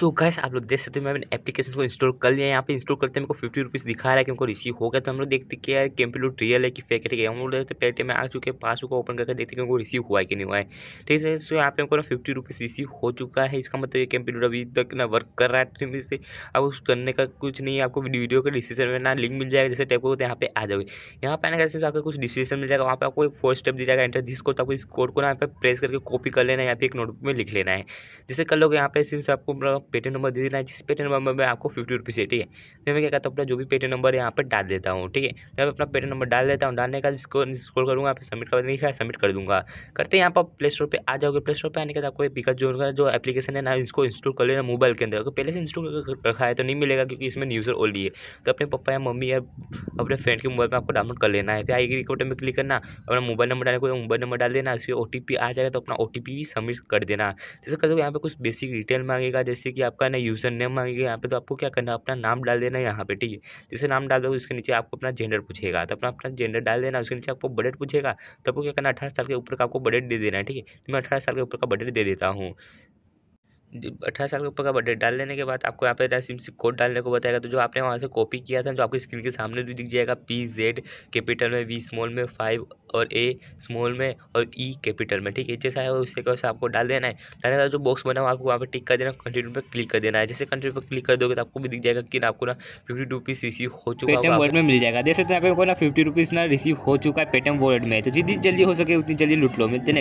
सो so gas आप लोग देख सकते हो मैंने एप्लीकेशन को इंस्टॉल कर लिया यहाँ पे इंस्टॉल करते हैं मेरे को फिफ्टी रुपीज़ दिखा रहा है कि हमको रिसीव हो गया तो हम लोग देखते कि यार कंप्यूटर रियल है कि फेक है ठीक है हम लोग देखते पेटीएम में आ चुके हैं पासबुक को ओपन करके देखते कि रिसीव हुआ है कि नहीं हुआ है ठीक है सो यहाँ पे हमको ना फिफ्टी रुपीज़ रिसीव हो चुका है इसका मतलब ये कंप्यूटर अभी तक ना वर्क कर रहा है तो से अब उस करने का कुछ नहीं आपको वीडियो के डिस्क्रिप्शन में ना लिंक मिल जाएगा जैसे टाइप को तो यहाँ पे आ जाओगे यहाँ पे आने का आपको कुछ डिस्क्रिप्शन मिल जाएगा वहाँ पर आपको एक फोर स्टेप दिया जाएगा एंटर दिस कोड तो आपको इस कोड को ना यहाँ पे प्रेस करके कॉपी कर लेना है या फिर एक नोटबुक में लिख लेना है जैसे कर लोग यहाँ पे सिर्फ आपको मतलब पेटीएम नंबर दे देना है जिस पेटीएम नंबर में आपको फिफ्टी रुपीज़ है ठीक है तो मैं क्या करता हूँ अपना जो भी पेटीएम नंबर यहाँ पर डाल देता हूँ ठीक है मैं अपना पेटीएम नंबर डाल देता हूँ डालने का इसको स्क्रॉल करूँगा आप सबमिट कर देखा सबमिट कर दूँगा करते हैं यहाँ पर प्ले स्टोर पर आ जाओगे प्ले स्टोर पर आने के बाद आपको पिकअप जो जो एप्लीकेशन है ना इसको इंस्टॉल कर लेना मोबाइल के अंदर अगर पहले से इंस्टॉल रखा है तो नहीं मिलेगा क्योंकि इसमें न्यूज़र ओल्डी है तो अपने पापा या मम्मी या अपने फ्रेंड के मोबाइल में आपको डाउनलोड कर लेना है फिर आई रिकॉर्ड में क्लिक करना अपना मोबाइल नंबर डालने को मोबाइल नंबर डाल देना उसमें ओ आ जाएगा तो अपना ओ भी सबमिट कर देना जैसे कर दो यहाँ पर कुछ बेसिक डिटेल मांगेगा जैसे कि ये आपका ना यूज़र नेम मांगेगा यहाँ पे तो आपको क्या करना अपना नाम डाल देना यहाँ पे ठीक है जैसे नाम डाल दोगे उसके नीचे आपको अपना जेंडर पूछेगा तो अपना अपना जेंडर डाल देना उसके नीचे आपको बजट पूछेगा तो आपको क्या करना अठारह साल के ऊपर का आपको बजट दे देना ठीक है तो मैं अठारह साल के ऊपर का बजट दे देता हूँ अठारह साल के ऊपर का बर्थडे डाल देने के बाद आपको यहाँ पे सिम कोड डालने को बताएगा तो जो आपने वहाँ से कॉपी किया था जो आपकी स्क्रीन के सामने भी दिख जाएगा पी जेड कैपिटल में वी स्मॉल में फाइव और ए स्मॉल में और ई e कैपिटल में ठीक है जैसा है उसके वैसे आपको डाल देना है डालने का जो बॉक्स बना हुआ आपको वहाँ पर टिक कर देना कंटिन्यू पर क्लिक कर देना है जैसे कंटिन्यू पर क्लिक कर दोगे तो आपको भी दिख जाएगा कि आपको ना फिफ्टी रुपीज़ रिसीव हो चुका है वॉलेट में मिल जाएगा जैसे तो आपको ना फिफ्टी रुपीज़ ना रिसीव हो चुका है पेटीएम वॉलेट में तो जितनी जल्दी हो सके उतनी जल्दी लुट लो मिलते